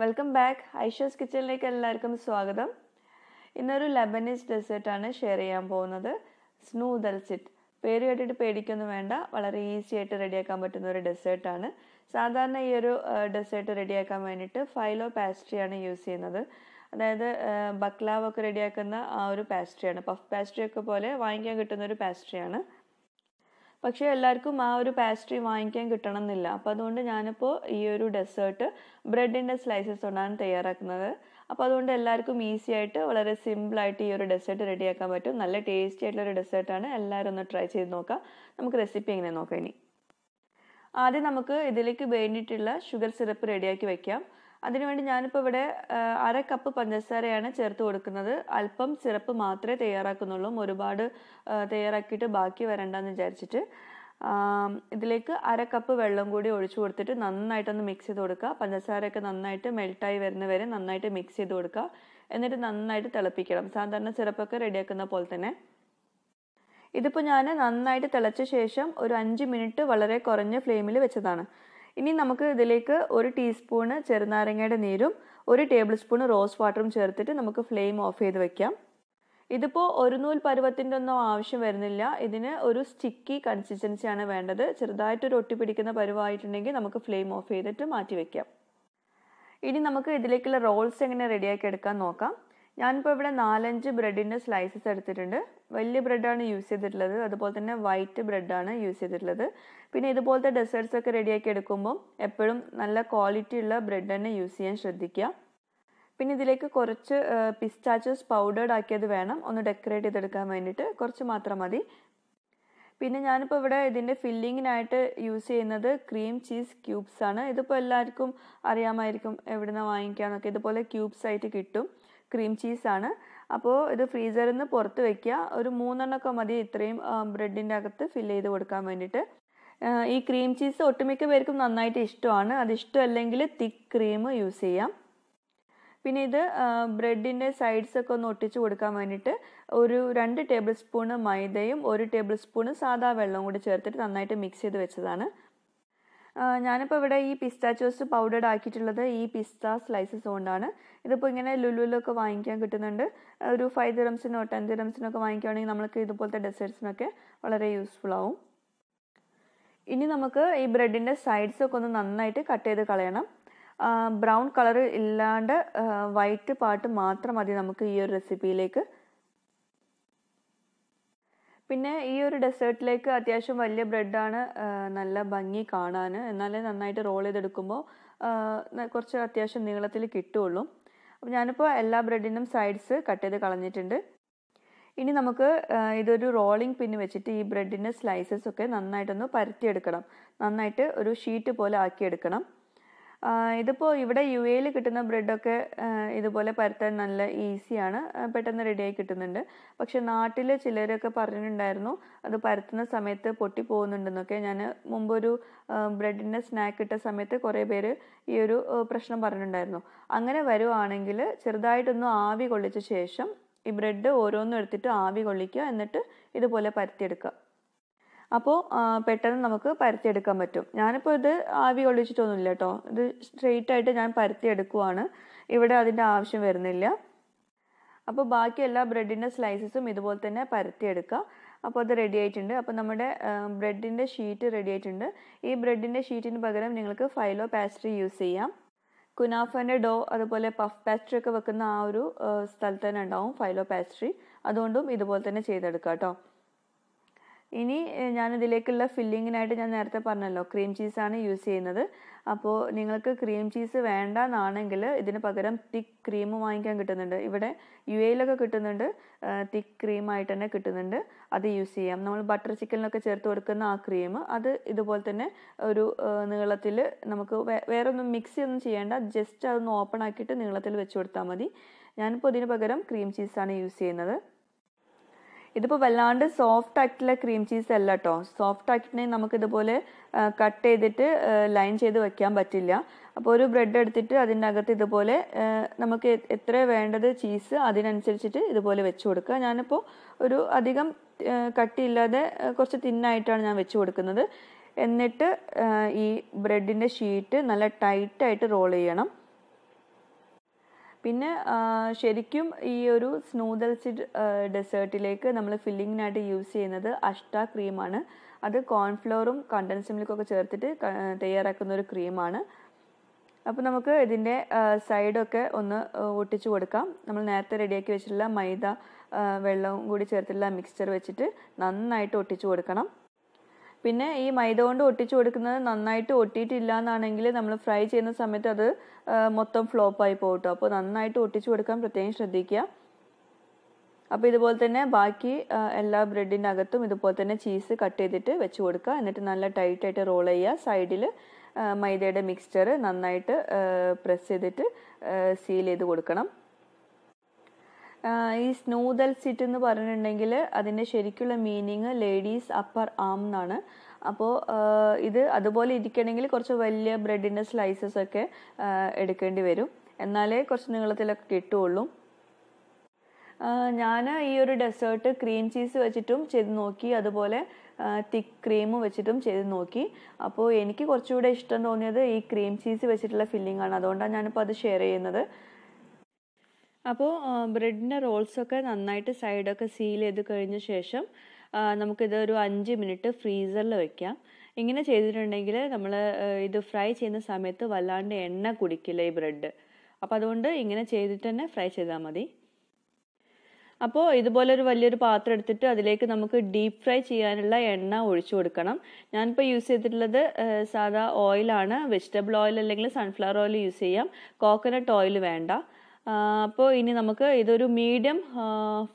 welcome back ഐഷോസ് കിച്ചണിലേക്ക് എല്ലാവർക്കും സ്വാഗതം ഇന്നൊരു ലെബനീസ് ഡെസേർട്ടാണ് ഷെയർ ചെയ്യാൻ പോകുന്നത് സ്നൂ ദൽസിറ്റ് പേര് കേട്ടിട്ട് പേടിക്കൊന്നും വേണ്ട വളരെ ഈസി ആയിട്ട് റെഡിയാക്കാൻ പറ്റുന്ന ഒരു ഡെസേർട്ടാണ് സാധാരണ ഈ ഒരു ഡെസേർട്ട് റെഡിയാക്കാൻ വേണ്ടിയിട്ട് ഫൈലോ പാസ്ട്രിയാണ് യൂസ് ചെയ്യുന്നത് അതായത് ബക്ലാവൊക്കെ റെഡിയാക്കുന്ന ആ ഒരു പാസ്ട്രിയാണ് പഫ് പാസ്ട്രിയൊക്കെ പോലെ വാങ്ങിക്കാൻ കിട്ടുന്ന ഒരു പാസ്ട്രിയാണ് പക്ഷേ എല്ലാവർക്കും ആ ഒരു പാസ്ട്രി വാങ്ങിക്കാൻ കിട്ടണം എന്നില്ല അപ്പോൾ അതുകൊണ്ട് ഞാനിപ്പോൾ ഈ ഒരു ഡെസേർട്ട് ബ്രെഡിൻ്റെ സ്ലൈസസ് കൊണ്ടാണ് തയ്യാറാക്കുന്നത് അപ്പോൾ അതുകൊണ്ട് എല്ലാവർക്കും ഈസി ആയിട്ട് വളരെ സിമ്പിളായിട്ട് ഈ ഒരു ഡെസേർട്ട് റെഡിയാക്കാൻ പറ്റും നല്ല ടേസ്റ്റി ആയിട്ടുള്ള ഒരു ഡെസേർട്ടാണ് എല്ലാവരും ഒന്ന് ട്രൈ ചെയ്ത് നോക്കാം നമുക്ക് റെസിപ്പി എങ്ങനെ നോക്കാം ഇനി ആദ്യം നമുക്ക് ഇതിലേക്ക് വേണ്ടിയിട്ടുള്ള ഷുഗർ സിറപ്പ് റെഡിയാക്കി വെക്കാം അതിനുവേണ്ടി ഞാനിപ്പോൾ ഇവിടെ അര കപ്പ് പഞ്ചസാരയാണ് ചേർത്ത് കൊടുക്കുന്നത് അല്പം സിറപ്പ് മാത്രമേ തയ്യാറാക്കുന്നുള്ളൂ ഒരുപാട് തയ്യാറാക്കിയിട്ട് ബാക്കി വരണ്ടെന്ന് വിചാരിച്ചിട്ട് ഇതിലേക്ക് അര കപ്പ് വെള്ളം കൂടി ഒഴിച്ചു കൊടുത്തിട്ട് നന്നായിട്ടൊന്ന് മിക്സ് ചെയ്ത് കൊടുക്കുക പഞ്ചസാരയൊക്കെ നന്നായിട്ട് മെൽട്ടായി വരുന്ന വരെ നന്നായിട്ട് മിക്സ് ചെയ്ത് കൊടുക്കുക എന്നിട്ട് നന്നായിട്ട് തിളപ്പിക്കണം സാധാരണ സിറപ്പൊക്കെ റെഡിയാക്കുന്ന പോലെ തന്നെ ഇതിപ്പോൾ ഞാൻ നന്നായിട്ട് തിളച്ച ശേഷം ഒരു അഞ്ച് മിനിറ്റ് വളരെ കുറഞ്ഞ ഫ്ലെയിമിൽ വെച്ചതാണ് ഇനി നമുക്ക് ഇതിലേക്ക് ഒരു ടീസ്പൂണ് ചെറുനാരങ്ങയുടെ നീരും ഒരു ടേബിൾ സ്പൂൺ റോസ് വാട്ടറും ചേർത്തിട്ട് നമുക്ക് ഫ്ലെയിം ഓഫ് ചെയ്ത് വെക്കാം ഇതിപ്പോൾ ഒരു നൂൽ പരുവത്തിൻ്റെ ഒന്നും ആവശ്യം വരുന്നില്ല ഇതിന് ഒരു സ്റ്റിക്കി കൺസിസ്റ്റൻസിയാണ് വേണ്ടത് ചെറുതായിട്ടൊരു പിടിക്കുന്ന പരുവായിട്ടുണ്ടെങ്കിൽ നമുക്ക് ഫ്ലെയിം ഓഫ് ചെയ്തിട്ട് മാറ്റി വയ്ക്കാം ഇനി നമുക്ക് ഇതിലേക്കുള്ള റോൾസ് എങ്ങനെ റെഡിയാക്കി എടുക്കാൻ നോക്കാം ഞാനിപ്പോൾ ഇവിടെ നാലഞ്ച് ബ്രെഡിൻ്റെ സ്ലൈസസ് എടുത്തിട്ടുണ്ട് വലിയ ബ്രെഡാണ് യൂസ് ചെയ്തിട്ടുള്ളത് അതുപോലെ തന്നെ വൈറ്റ് ബ്രെഡാണ് യൂസ് ചെയ്തിട്ടുള്ളത് പിന്നെ ഇതുപോലത്തെ ഡെസേർട്സ് ഒക്കെ റെഡിയാക്കി എടുക്കുമ്പം എപ്പോഴും നല്ല ക്വാളിറ്റി ഉള്ള ബ്രെഡ് തന്നെ യൂസ് ചെയ്യാൻ ശ്രദ്ധിക്കുക പിന്നെ ഇതിലേക്ക് കുറച്ച് പിസ്റ്റാച്ചോസ് പൗഡേർഡ് ആക്കിയത് വേണം ഒന്ന് ഡെക്കറേറ്റ് ചെയ്തെടുക്കാൻ വേണ്ടിയിട്ട് കുറച്ച് മാത്രം മതി പിന്നെ ഞാനിപ്പോൾ ഇവിടെ ഇതിൻ്റെ ഫില്ലിങ്ങിനായിട്ട് യൂസ് ചെയ്യുന്നത് ക്രീം ചീസ് ക്യൂബ്സ് ആണ് ഇതിപ്പോൾ എല്ലാവർക്കും അറിയാമായിരിക്കും നിന്ന് വാങ്ങിക്കാമെന്നൊക്കെ ഇതുപോലെ ക്യൂബ്സ് ആയിട്ട് കിട്ടും ക്രീം ചീസാണ് അപ്പോൾ ഇത് ഫ്രീസറിൽ നിന്ന് പുറത്ത് വയ്ക്കുക ഒരു മൂന്നെണ്ണമൊക്കെ മതി ഇത്രയും ബ്രെഡിൻ്റെ അകത്ത് ഫില്ല് ചെയ്ത് കൊടുക്കാൻ വേണ്ടിയിട്ട് ഈ ക്രീം ചീസ് ഒട്ടുമിക്ക പേർക്കും നന്നായിട്ട് ഇഷ്ടമാണ് അത് ഇഷ്ടമല്ലെങ്കിൽ തിക്ക് ക്രീം യൂസ് ചെയ്യാം പിന്നെ ഇത് ബ്രെഡിൻ്റെ സൈഡ്സ് ഒക്കെ ഒന്ന് ഒട്ടിച്ച് കൊടുക്കാൻ വേണ്ടിയിട്ട് ഒരു രണ്ട് ടേബിൾ സ്പൂണ് മൈദയും ഒരു ടേബിൾ സ്പൂണ് സാധാ വെള്ളവും കൂടി ചേർത്തിട്ട് നന്നായിട്ട് മിക്സ് ചെയ്ത് വെച്ചതാണ് ഞാനിപ്പോൾ ഇവിടെ ഈ പിസ്റ്റാച്ചോസ് പൗഡേർഡ് ആക്കിയിട്ടുള്ളത് ഈ പിസ്ത സ്ലൈസസ് കൊണ്ടാണ് ഇതിപ്പോൾ ഇങ്ങനെ ലുലുലൊക്കെ വാങ്ങിക്കാൻ കിട്ടുന്നുണ്ട് ഒരു ഫൈവ് ദിറംസിനോ ടെൻ ദിറംസിനോ ഒക്കെ വാങ്ങിക്കുകയാണെങ്കിൽ നമ്മൾക്ക് ഇതുപോലത്തെ ഡെസേർട്സിനൊക്കെ വളരെ യൂസ്ഫുൾ ആവും ഇനി നമുക്ക് ഈ ബ്രെഡിൻ്റെ സൈഡ്സ് ഒക്കെ ഒന്ന് നന്നായിട്ട് കട്ട് ചെയ്ത് കളയണം ബ്രൗൺ കളർ ഇല്ലാണ്ട് വൈറ്റ് പാർട്ട് മാത്രം മതി നമുക്ക് ഈ ഒരു റെസിപ്പിയിലേക്ക് പിന്നെ ഈ ഒരു ഡെസേർട്ടിലേക്ക് അത്യാവശ്യം വലിയ ബ്രെഡാണ് നല്ല ഭംഗി കാണാൻ എന്നാലേ നന്നായിട്ട് റോൾ ചെയ്തെടുക്കുമ്പോൾ കുറച്ച് അത്യാവശ്യം നീളത്തിൽ കിട്ടുള്ളൂ അപ്പോൾ ഞാനിപ്പോൾ എല്ലാ ബ്രെഡിനും സൈഡ്സ് കട്ട് ചെയ്ത് കളഞ്ഞിട്ടുണ്ട് ഇനി നമുക്ക് ഇതൊരു റോളിംഗ് പിന്ന് വെച്ചിട്ട് ഈ ബ്രെഡിൻ്റെ സ്ലൈസസ് ഒക്കെ നന്നായിട്ടൊന്ന് പരത്തിയെടുക്കണം നന്നായിട്ട് ഒരു ഷീറ്റ് പോലെ ആക്കിയെടുക്കണം ഇതിപ്പോൾ ഇവിടെ യു എയിൽ കിട്ടുന്ന ബ്രെഡൊക്കെ ഇതുപോലെ പരത്താൻ നല്ല ഈസിയാണ് പെട്ടെന്ന് റെഡിയായി കിട്ടുന്നുണ്ട് പക്ഷെ നാട്ടിൽ ചിലരൊക്കെ പറഞ്ഞിട്ടുണ്ടായിരുന്നു അത് പരത്തുന്ന സമയത്ത് പൊട്ടി പോകുന്നുണ്ടെന്നൊക്കെ ഞാൻ മുമ്പൊരു ബ്രെഡിൻ്റെ സ്നാക്ക് ഇട്ട സമയത്ത് കുറേ പേര് ഈ ഒരു പ്രശ്നം പറഞ്ഞിട്ടുണ്ടായിരുന്നു അങ്ങനെ വരുവാണെങ്കിൽ ചെറുതായിട്ടൊന്ന് ആവി കൊള്ളിച്ച ശേഷം ഈ ബ്രെഡ് ഓരോന്നും എടുത്തിട്ട് ആവി കൊള്ളിക്കുക എന്നിട്ട് ഇതുപോലെ പരത്തിയെടുക്കുക അപ്പോൾ പെട്ടെന്ന് നമുക്ക് എടുക്കാൻ പറ്റും ഞാനിപ്പോൾ ഇത് ആവി ഒളിച്ചിട്ടൊന്നുമില്ല കേട്ടോ ഇത് സ്ട്രെയിറ്റ് ആയിട്ട് ഞാൻ എടുക്കുവാണ് ഇവിടെ അതിൻ്റെ ആവശ്യം വരുന്നില്ല അപ്പോൾ ബാക്കി എല്ലാ ബ്രെഡിൻ്റെ സ്ലൈസസും ഇതുപോലെ തന്നെ എടുക്കുക അപ്പോൾ അത് റെഡി ആയിട്ടുണ്ട് അപ്പോൾ നമ്മുടെ ബ്രെഡിൻ്റെ ഷീറ്റ് റെഡി ആയിട്ടുണ്ട് ഈ ബ്രെഡിൻ്റെ ഷീറ്റിന് പകരം നിങ്ങൾക്ക് ഫൈലോ പാസ്ട്രി യൂസ് ചെയ്യാം കുനാഫൻ്റെ ഡോ അതുപോലെ പഫ് പാസ്ട്രി ഒക്കെ വെക്കുന്ന ആ ഒരു സ്ഥലത്ത് തന്നെ ഉണ്ടാവും ഫൈലോ പാസ്ട്രി അതുകൊണ്ടും ഇതുപോലെ തന്നെ ചെയ്തെടുക്കാം കേട്ടോ ഇനി ഞാൻ ഇതിലേക്കുള്ള ഫില്ലിങ്ങിനായിട്ട് ഞാൻ നേരത്തെ പറഞ്ഞല്ലോ ക്രീം ചീസാണ് യൂസ് ചെയ്യുന്നത് അപ്പോൾ നിങ്ങൾക്ക് ക്രീം ചീസ് വേണ്ട എന്നാണെങ്കിൽ ഇതിന് പകരം തിക്ക് ക്രീം വാങ്ങിക്കാൻ കിട്ടുന്നുണ്ട് ഇവിടെ യു എയിലൊക്കെ കിട്ടുന്നുണ്ട് തിക്ക് ക്രീം ആയിട്ട് തന്നെ കിട്ടുന്നുണ്ട് അത് യൂസ് ചെയ്യാം നമ്മൾ ബട്ടർ ചിക്കനിലൊക്കെ ചേർത്ത് കൊടുക്കുന്ന ആ ക്രീം അത് ഇതുപോലെ തന്നെ ഒരു നീളത്തിൽ നമുക്ക് വേറെ ഒന്നും മിക്സ് ഒന്നും ചെയ്യേണ്ട ജസ്റ്റ് അതൊന്ന് ഓപ്പൺ ആക്കിയിട്ട് നീളത്തിൽ വെച്ച് കൊടുത്താൽ മതി ഞാനിപ്പോൾ ഇതിന് പകരം ക്രീം ചീസാണ് യൂസ് ചെയ്യുന്നത് ഇതിപ്പോൾ വല്ലാണ്ട് സോഫ്റ്റ് ആയിട്ടുള്ള ക്രീം ചീസ് അല്ല കേട്ടോ സോഫ്റ്റ് ആക്കിയിട്ടുണ്ടെങ്കിൽ നമുക്കിതുപോലെ കട്ട് ചെയ്തിട്ട് ലൈൻ ചെയ്ത് വെക്കാൻ പറ്റില്ല അപ്പോൾ ഒരു ബ്രെഡ് എടുത്തിട്ട് അതിൻ്റെ അകത്ത് ഇതുപോലെ നമുക്ക് എത്ര വേണ്ടത് ചീസ് അതിനനുസരിച്ചിട്ട് ഇതുപോലെ വെച്ച് കൊടുക്കുക ഞാനിപ്പോൾ ഒരു അധികം കട്ടിയില്ലാതെ കുറച്ച് തിന്നായിട്ടാണ് ഞാൻ വെച്ച് കൊടുക്കുന്നത് എന്നിട്ട് ഈ ബ്രെഡിൻ്റെ ഷീറ്റ് നല്ല ടൈറ്റായിട്ട് റോൾ ചെയ്യണം പിന്നെ ശരിക്കും ഈ ഒരു സ്നോ ദൽസിഡ് ഡെസേർട്ടിലേക്ക് നമ്മൾ ഫില്ലിങ്ങിനായിട്ട് യൂസ് ചെയ്യുന്നത് അഷ്ട ക്രീമാണ് അത് കോൺഫ്ലോറും കണ്ടൻസ് മിൽക്കൊക്കെ ചേർത്തിട്ട് തയ്യാറാക്കുന്ന ഒരു ക്രീമാണ് അപ്പോൾ നമുക്ക് ഇതിൻ്റെ സൈഡൊക്കെ ഒന്ന് ഒട്ടിച്ചു കൊടുക്കാം നമ്മൾ നേരത്തെ റെഡിയാക്കി വെച്ചിട്ടുള്ള മൈദ വെള്ളവും കൂടി ചേർത്തിട്ടുള്ള മിക്സ്ചർ വെച്ചിട്ട് നന്നായിട്ട് ഒട്ടിച്ചു കൊടുക്കണം പിന്നെ ഈ മൈദ കൊണ്ട് ഒട്ടിച്ചു കൊടുക്കുന്നത് നന്നായിട്ട് ഒട്ടിയിട്ടില്ല എന്നാണെങ്കിൽ നമ്മൾ ഫ്രൈ ചെയ്യുന്ന സമയത്ത് അത് മൊത്തം ഫ്ലോപ്പായി പോകട്ടോ അപ്പോൾ നന്നായിട്ട് ഒട്ടിച്ചു കൊടുക്കാൻ പ്രത്യേകം ശ്രദ്ധിക്കുക അപ്പോൾ ഇതുപോലെ തന്നെ ബാക്കി എല്ലാ ബ്രെഡിൻ്റെ അകത്തും ഇതുപോലെ തന്നെ ചീസ് കട്ട് ചെയ്തിട്ട് വെച്ച് കൊടുക്കുക എന്നിട്ട് നല്ല ടൈറ്റായിട്ട് റോൾ ചെയ്യുക സൈഡിൽ മൈദയുടെ മിക്സ്ചർ നന്നായിട്ട് പ്രസ് ചെയ്തിട്ട് സീൽ ചെയ്ത് കൊടുക്കണം ഈ സ്നൂതൽ സിറ്റ് എന്ന് പറഞ്ഞിട്ടുണ്ടെങ്കിൽ അതിൻ്റെ ശരിക്കുള്ള മീനിങ് ലേഡീസ് അപ്പർ ആം എന്നാണ് അപ്പോൾ ഇത് അതുപോലെ ഇരിക്കണമെങ്കിൽ കുറച്ച് വലിയ ബ്രെഡിൻ്റെ സ്ലൈസസ് ഒക്കെ എടുക്കേണ്ടി വരും എന്നാലേ കുറച്ച് നീളത്തിലൊക്കെ കിട്ടുള്ളൂ ഞാൻ ഈ ഒരു ഡെസേർട്ട് ക്രീം ചീസ് വെച്ചിട്ടും ചെയ്ത് നോക്കി അതുപോലെ തിക്ക് ക്രീം വെച്ചിട്ടും ചെയ്ത് നോക്കി അപ്പോൾ എനിക്ക് കുറച്ചുകൂടെ ഇഷ്ടം തോന്നിയത് ഈ ക്രീം ചീസ് വെച്ചിട്ടുള്ള ഫില്ലിംഗ് ആണ് അതുകൊണ്ടാണ് ഞാനിപ്പോൾ അത് ഷെയർ ചെയ്യുന്നത് അപ്പോൾ ബ്രെഡിൻ്റെ റോൾസൊക്കെ നന്നായിട്ട് സൈഡൊക്കെ സീൽ ചെയ്ത് കഴിഞ്ഞ ശേഷം നമുക്കിത് ഒരു അഞ്ച് മിനിറ്റ് ഫ്രീസറിൽ വെക്കാം ഇങ്ങനെ ചെയ്തിട്ടുണ്ടെങ്കിൽ നമ്മൾ ഇത് ഫ്രൈ ചെയ്യുന്ന സമയത്ത് വല്ലാണ്ട് എണ്ണ കുടിക്കില്ല ഈ ബ്രെഡ് അപ്പോൾ അതുകൊണ്ട് ഇങ്ങനെ ചെയ്തിട്ട് തന്നെ ഫ്രൈ ചെയ്താൽ മതി അപ്പോൾ ഇതുപോലെ ഒരു വലിയൊരു പാത്രം എടുത്തിട്ട് അതിലേക്ക് നമുക്ക് ഡീപ്പ് ഫ്രൈ ചെയ്യാനുള്ള എണ്ണ ഒഴിച്ചു കൊടുക്കണം ഞാനിപ്പോൾ യൂസ് ചെയ്തിട്ടുള്ളത് സാധാ ഓയിലാണ് വെജിറ്റബിൾ ഓയിൽ അല്ലെങ്കിൽ സൺഫ്ലവർ ഓയിൽ യൂസ് ചെയ്യാം കോക്കനട്ട് ഓയിൽ വേണ്ട അപ്പോൾ ഇനി നമുക്ക് ഇതൊരു മീഡിയം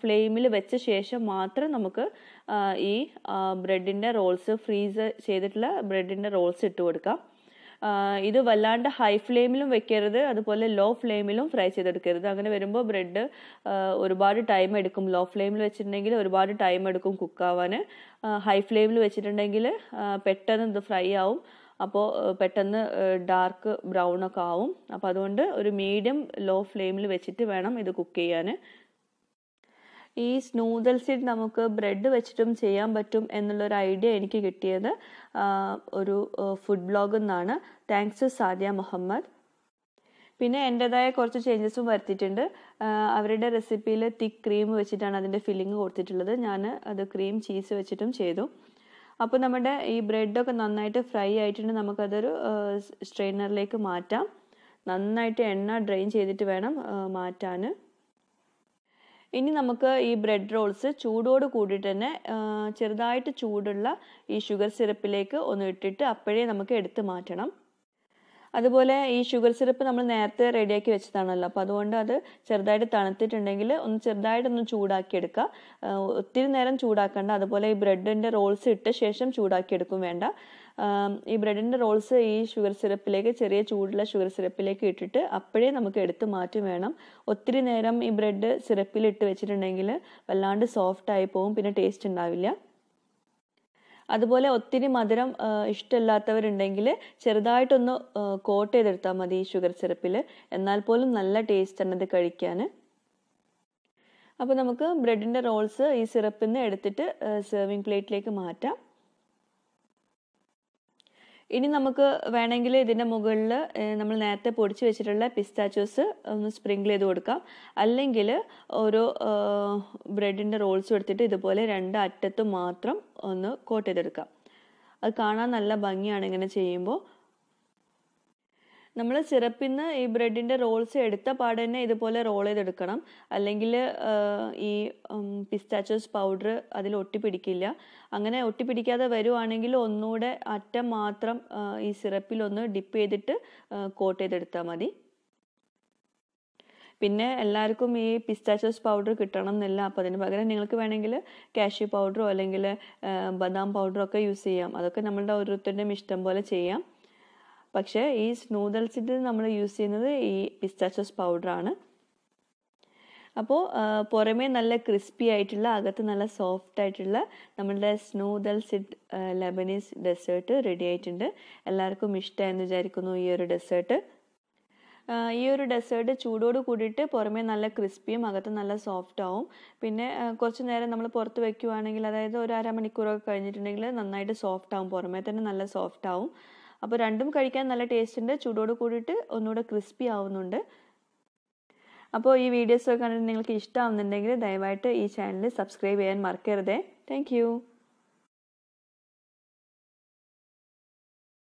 ഫ്ലെയിമിൽ വെച്ച ശേഷം മാത്രം നമുക്ക് ഈ ബ്രെഡിൻ്റെ റോൾസ് ഫ്രീസ് ചെയ്തിട്ടുള്ള ബ്രെഡിൻ്റെ റോൾസ് ഇട്ട് കൊടുക്കാം ഇത് വല്ലാണ്ട് ഹൈ ഫ്ലെയിമിലും വെക്കരുത് അതുപോലെ ലോ ഫ്ലെയിമിലും ഫ്രൈ ചെയ്തെടുക്കരുത് അങ്ങനെ വരുമ്പോൾ ബ്രെഡ് ഒരുപാട് ടൈം എടുക്കും ലോ ഫ്ലെയിമിൽ വെച്ചിട്ടുണ്ടെങ്കിൽ ഒരുപാട് ടൈം എടുക്കും കുക്കാവാൻ ഹൈ ഫ്ലെയിമിൽ വെച്ചിട്ടുണ്ടെങ്കിൽ പെട്ടെന്ന് ഇത് ഫ്രൈ ആവും അപ്പോൾ പെട്ടെന്ന് ഡാർക്ക് ബ്രൗൺ ഒക്കെ ആവും അപ്പോൾ അതുകൊണ്ട് ഒരു മീഡിയം ലോ ഫ്ലെയിമിൽ വെച്ചിട്ട് വേണം ഇത് കുക്ക് ചെയ്യാൻ ഈ സ്നൂദൽസിൽ നമുക്ക് ബ്രെഡ് വെച്ചിട്ടും ചെയ്യാൻ പറ്റും എന്നുള്ളൊരു ഐഡിയ എനിക്ക് കിട്ടിയത് ഒരു ഫുഡ് ബ്ലോഗിൽ നിന്നാണ് താങ്ക്സ് ടു സാദിയ മുഹമ്മദ് പിന്നെ എൻ്റെതായ കുറച്ച് ചേഞ്ചസും വരുത്തിയിട്ടുണ്ട് അവരുടെ റെസിപ്പിയിൽ തിക്ക് ക്രീം വെച്ചിട്ടാണ് അതിൻ്റെ ഫില്ലിങ് കൊടുത്തിട്ടുള്ളത് ഞാൻ അത് ക്രീം ചീസ് വെച്ചിട്ടും ചെയ്തു അപ്പോൾ നമ്മുടെ ഈ ബ്രെഡൊക്കെ നന്നായിട്ട് ഫ്രൈ ആയിട്ടുണ്ട് നമുക്കതൊരു സ്ട്രെയിനറിലേക്ക് മാറ്റാം നന്നായിട്ട് എണ്ണ ഡ്രെയിൻ ചെയ്തിട്ട് വേണം മാറ്റാൻ ഇനി നമുക്ക് ഈ ബ്രെഡ് റോൾസ് ചൂടോട് കൂടിയിട്ട് തന്നെ ചെറുതായിട്ട് ചൂടുള്ള ഈ ഷുഗർ സിറപ്പിലേക്ക് ഒന്ന് ഇട്ടിട്ട് അപ്പോഴേ നമുക്ക് എടുത്ത് മാറ്റണം അതുപോലെ ഈ ഷുഗർ സിറപ്പ് നമ്മൾ നേരത്തെ റെഡിയാക്കി വെച്ചതാണല്ലോ അപ്പോൾ അതുകൊണ്ട് അത് ചെറുതായിട്ട് തണുത്തിട്ടുണ്ടെങ്കിൽ ഒന്ന് ചെറുതായിട്ടൊന്ന് ചൂടാക്കി എടുക്കുക ഒത്തിരി നേരം ചൂടാക്കണ്ട അതുപോലെ ഈ ബ്രെഡിൻ്റെ റോൾസ് ഇട്ട ശേഷം ചൂടാക്കി എടുക്കും വേണ്ട ഈ ബ്രെഡിൻ്റെ റോൾസ് ഈ ഷുഗർ സിറപ്പിലേക്ക് ചെറിയ ചൂടുള്ള ഷുഗർ സിറപ്പിലേക്ക് ഇട്ടിട്ട് അപ്പോഴേ നമുക്ക് എടുത്ത് മാറ്റി വേണം ഒത്തിരി നേരം ഈ ബ്രെഡ് സിറപ്പിൽ ഇട്ട് വെച്ചിട്ടുണ്ടെങ്കിൽ വല്ലാണ്ട് സോഫ്റ്റ് ആയി പോകും പിന്നെ ടേസ്റ്റ് ഉണ്ടാവില്ല അതുപോലെ ഒത്തിരി മധുരം ഇഷ്ടമല്ലാത്തവരുണ്ടെങ്കിൽ ചെറുതായിട്ടൊന്ന് കോട്ട് ചെയ്തെടുത്താൽ മതി ഈ ഷുഗർ സിറപ്പിൽ എന്നാൽ പോലും നല്ല ആണ് ഇത് കഴിക്കാൻ അപ്പോൾ നമുക്ക് ബ്രെഡിൻ്റെ റോൾസ് ഈ സിറപ്പിൽ നിന്ന് എടുത്തിട്ട് സെർവിങ് പ്ലേറ്റിലേക്ക് മാറ്റാം ഇനി നമുക്ക് വേണമെങ്കിൽ ഇതിൻ്റെ മുകളിൽ നമ്മൾ നേരത്തെ പൊടിച്ച് വെച്ചിട്ടുള്ള പിസ്താച്ചോസ് ഒന്ന് സ്പ്രിങ്കിൾ ചെയ്ത് കൊടുക്കാം അല്ലെങ്കിൽ ഓരോ ബ്രെഡിൻ്റെ റോൾസ് എടുത്തിട്ട് ഇതുപോലെ രണ്ട് അറ്റത്ത് മാത്രം ഒന്ന് കോട്ട് ചെയ്തെടുക്കാം അത് കാണാൻ നല്ല ഭംഗിയാണ് ഇങ്ങനെ ചെയ്യുമ്പോൾ നമ്മൾ സിറപ്പിൽ നിന്ന് ഈ ബ്രെഡിൻ്റെ റോൾസ് എടുത്ത പാട് തന്നെ ഇതുപോലെ റോൾ ചെയ്തെടുക്കണം അല്ലെങ്കിൽ ഈ പിസ്റ്റാച്ചോസ് പൗഡർ അതിൽ ഒട്ടിപ്പിടിക്കില്ല അങ്ങനെ ഒട്ടിപ്പിടിക്കാതെ വരുവാണെങ്കിൽ ഒന്നുകൂടെ അറ്റം മാത്രം ഈ സിറപ്പിലൊന്ന് ഡിപ്പ് ചെയ്തിട്ട് കോട്ട് ചെയ്തെടുത്താൽ മതി പിന്നെ എല്ലാവർക്കും ഈ പിസ്റ്റാച്ചോസ് പൗഡർ കിട്ടണം എന്നില്ല അപ്പോൾ അതിന് പകരം നിങ്ങൾക്ക് വേണമെങ്കിൽ കാഷ്യൂ പൗഡറോ അല്ലെങ്കിൽ ബദാം പൗഡറോ ഒക്കെ യൂസ് ചെയ്യാം അതൊക്കെ നമ്മളുടെ ഓരോരുത്തരുടെയും ഇഷ്ടം പോലെ ചെയ്യാം പക്ഷേ ഈ നൂഡിൽസിൽ നമ്മൾ യൂസ് ചെയ്യുന്നത് ഈ പിസ്റ്റാച്ചോസ് പൗഡറാണ് അപ്പോൾ പുറമേ നല്ല ക്രിസ്പി ആയിട്ടുള്ള അകത്ത് നല്ല സോഫ്റ്റ് ആയിട്ടുള്ള നമ്മളുടെ സ്നൂദൽ സിഡ് ലബനീസ് ഡെസേർട്ട് റെഡി ആയിട്ടുണ്ട് എല്ലാവർക്കും ഇഷ്ടമായെന്ന് വിചാരിക്കുന്നു ഈ ഒരു ഡെസേർട്ട് ഈ ഒരു ഡെസേർട്ട് ചൂടോട് കൂടിയിട്ട് പുറമേ നല്ല ക്രിസ്പിയും അകത്ത് നല്ല സോഫ്റ്റ് ആവും പിന്നെ കുറച്ച് നേരം നമ്മൾ പുറത്ത് വെക്കുവാണെങ്കിൽ അതായത് ഒരു അരമണിക്കൂറൊക്കെ കഴിഞ്ഞിട്ടുണ്ടെങ്കിൽ നന്നായിട്ട് സോഫ്റ്റ് ആവും പുറമേ തന്നെ നല്ല സോഫ്റ്റ് ആവും അപ്പോൾ രണ്ടും കഴിക്കാൻ നല്ല ടേസ്റ്റ് ഉണ്ട് ചൂടോട് കൂടിയിട്ട് ഒന്നുകൂടെ ക്രിസ്പി ആവുന്നുണ്ട് അപ്പോൾ ഈ വീഡിയോസൊക്കെ കണ്ടിട്ട് നിങ്ങൾക്ക് ഇഷ്ടമാവുന്നുണ്ടെങ്കിൽ ദയവായിട്ട് ഈ ചാനൽ സബ്സ്ക്രൈബ് ചെയ്യാൻ മറക്കരുതേ താങ്ക്